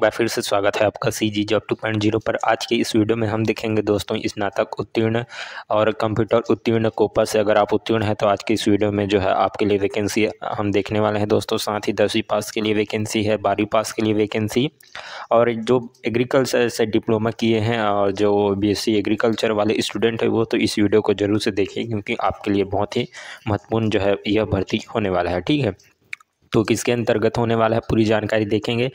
बार फिर से स्वागत है आपका C G job two point zero पर आज की इस वीडियो में हम देखेंगे दोस्तों स्नातक उत्तीर्ण और कंप्यूटर उत्तीर्ण कोपा से अगर आप उत्तीर्ण हैं तो आज के इस वीडियो में जो है आपके लिए वैकेंसी हम देखने वाले हैं दोस्तों साथ ही दसवीं पास के लिए वैकेंसी है बारहवीं पास के लिए वैकेंसी और जो एग्रीकल्चर से डिप्लोमा किए हैं और जो बी एस सी एग्रीकल्चर वाले स्टूडेंट हैं वो तो इस वीडियो को ज़रूर से देखें क्योंकि आपके लिए बहुत ही महत्वपूर्ण जो है यह भर्ती होने वाला है ठीक है तो किसके अंतर्गत होने वाला है पूरी जानकारी देखेंगे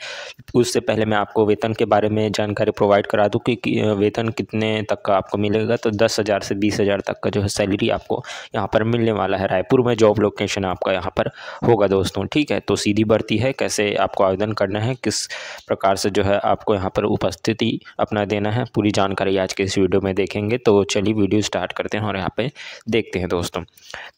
उससे पहले मैं आपको वेतन के बारे में जानकारी प्रोवाइड करा दूँ कि वेतन कितने तक का आपको मिलेगा तो दस हज़ार से बीस हज़ार तक का जो है सैलरी आपको यहाँ पर मिलने वाला है रायपुर में जॉब लोकेशन आपका यहाँ पर होगा दोस्तों ठीक है तो सीधी बढ़ती है कैसे आपको आवेदन करना है किस प्रकार से जो है आपको यहाँ पर उपस्थिति अपना देना है पूरी जानकारी आज के इस वीडियो में देखेंगे तो चलिए वीडियो स्टार्ट करते हैं और यहाँ पर देखते हैं दोस्तों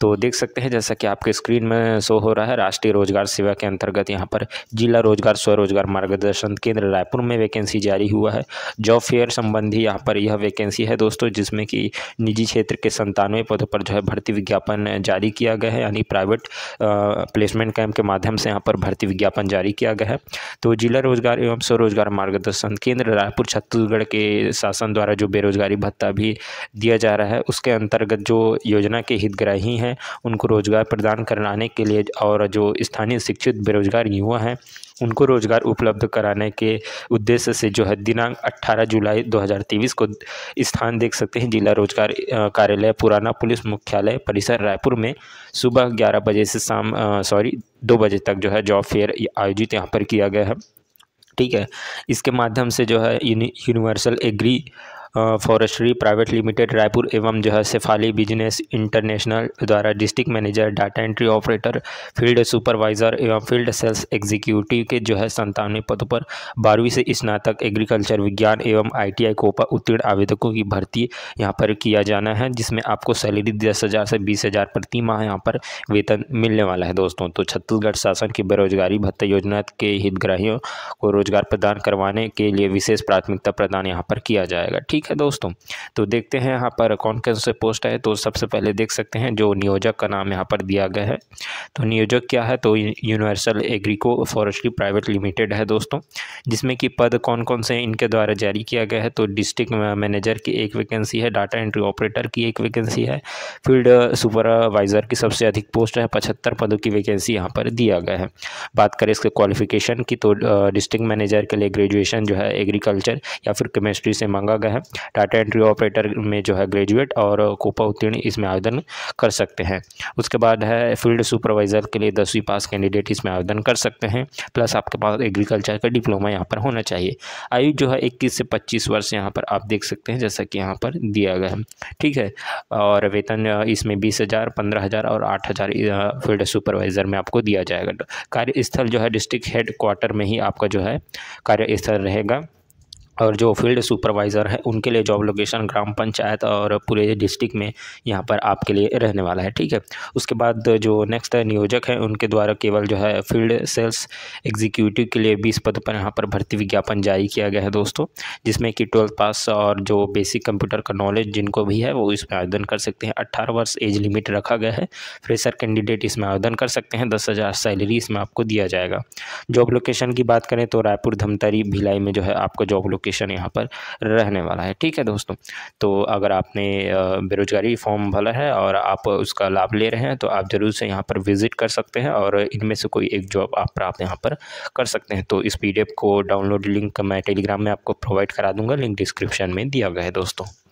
तो देख सकते हैं जैसा कि आपके स्क्रीन में शो हो रहा है राष्ट्रीय रोजगार सेवा के अंतर्गत यहाँ पर जिला रोजगार स्वरोजगार मार्गदर्शन केंद्र रायपुर में वैकेंसी जारी हुआ है जॉब फेयर संबंधी यहाँ पर यह वैकेंसी है दोस्तों जिसमें कि निजी क्षेत्र के संतानवे पदों पर जो है भर्ती विज्ञापन जारी किया गया है यानी प्राइवेट प्लेसमेंट कैंप के माध्यम से यहाँ पर भर्ती विज्ञापन जारी किया गया है तो जिला रोजगार एवं स्वरोजगार मार्गदर्शन केंद्र रायपुर छत्तीसगढ़ के शासन द्वारा जो बेरोजगारी भत्ता भी दिया जा रहा है उसके अंतर्गत जो योजना के हितग्राही हैं उनको रोजगार प्रदान कराने के लिए और जो स्थानीय जितने शिक्षित बेरोजगार युवा हैं उनको रोजगार उपलब्ध कराने के उद्देश्य से जो है दिनांक 18 जुलाई 2023 को स्थान देख सकते हैं जिला रोजगार कार्यालय पुराना पुलिस मुख्यालय परिसर रायपुर में सुबह 11 बजे से शाम सॉरी दो बजे तक जो है जॉब फेयर आयोजित यहाँ पर किया गया है ठीक है इसके माध्यम से जो है universal agri forestry private limited Raipur एवं जो है सेफाली बिजनेस इंटरनेशनल द्वारा district manager data entry operator field supervisor एवं फील्ड सेल्स एग्जीक्यूटिव के जो है संतानवे पदों पर बारहवीं से स्नातक एग्रीकल्चर विज्ञान एवं आईटीआई कोपा उत्तीर्ण आवेदकों की भर्ती यहाँ पर किया जाना है जिसमें आपको सैलरी दस हज़ार से बीस हज़ार प्रति माह यहाँ पर वेतन मिलने वाला है दोस्तों तो छत्तीसगढ़ शासन की बेरोजगारी भत्ता योजना के हितग्राहियों को रोजगार प्रदान करवाने के लिए विशेष प्राथमिकता प्रदान यहाँ पर किया जाएगा ठीक ठीक है दोस्तों तो देखते हैं यहाँ पर कौन कौन से पोस्ट है तो सबसे पहले देख सकते हैं जो नियोजक का नाम यहाँ पर दिया गया है तो नियोजक क्या है तो universal agrico forestry private limited है दोस्तों जिसमें कि पद कौन कौन से इनके द्वारा जारी किया गया है तो डिस्ट्रिक्ट मैनेजर की एक वैकेंसी है डाटा एंट्री ऑपरेटर की एक वैकेंसी है फील्ड सुपरवाइज़र की सबसे अधिक पोस्ट है पचहत्तर पदों की वैकेंसी यहाँ पर दिया गया है बात करें इसके क्वालिफिकेशन की तो डिस्ट्रिक्ट मैनेजर के लिए ग्रेजुएशन जो है एग्रीकल्चर या फिर केमिस्ट्री से मांगा गया है डाटा एंट्री ऑपरेटर में जो है ग्रेजुएट और कोपा उत्तीर्ण इसमें आवेदन कर सकते हैं उसके बाद है फील्ड सुपरवाइज़र के लिए दसवीं पास कैंडिडेट इसमें आवेदन कर सकते हैं प्लस आपके पास एग्रीकल्चर का डिप्लोमा यहाँ पर होना चाहिए आयु जो है इक्कीस से पच्चीस वर्ष यहाँ पर आप देख सकते हैं जैसा कि यहाँ पर दिया गया है ठीक है और वेतन इसमें बीस हज़ार पंद्रह हज़ार और आठ हज़ार फील्ड सुपरवाइज़र में आपको दिया जाएगा कार्यस्थल जो है डिस्ट्रिक्ट हेड क्वार्टर में ही आपका जो है कार्यस्थल रहेगा और जो फील्ड सुपरवाइज़र है उनके लिए जॉब लोकेशन ग्राम पंचायत और पूरे डिस्ट्रिक्ट में यहाँ पर आपके लिए रहने वाला है ठीक है उसके बाद जो नेक्स्ट है नियोजक है उनके द्वारा केवल जो है फील्ड सेल्स एग्जीक्यूटिव के लिए बीस पद पर यहाँ पर भर्ती विज्ञापन जारी किया गया है दोस्तों जिसमें कि ट्वेल्थ पास और जो बेसिक कंप्यूटर का नॉलेज जिनको भी है वो इसमें आवेदन कर सकते हैं अट्ठारह वर्ष एज लिमिट रखा गया है फ्रेशर कैंडिडेट इसमें आवेदन कर सकते हैं दस हज़ार सैलरी इसमें आपको दिया जाएगा जॉब लोकेशन की बात करें तो रायपुर धमतरी भिलाई में जो है आपको जॉब लोकेशन यहाँ पर रहने वाला है ठीक है दोस्तों तो अगर आपने बेरोजगारी फॉर्म भरा है और आप उसका लाभ ले रहे हैं तो आप ज़रूर से यहाँ पर विज़िट कर सकते हैं और इनमें से कोई एक जॉब आप प्राप्त यहाँ पर कर सकते हैं तो इस पी को डाउनलोड लिंक मैं टेलीग्राम में आपको प्रोवाइड करा दूँगा लिंक डिस्क्रिप्शन में दिया गया है दोस्तों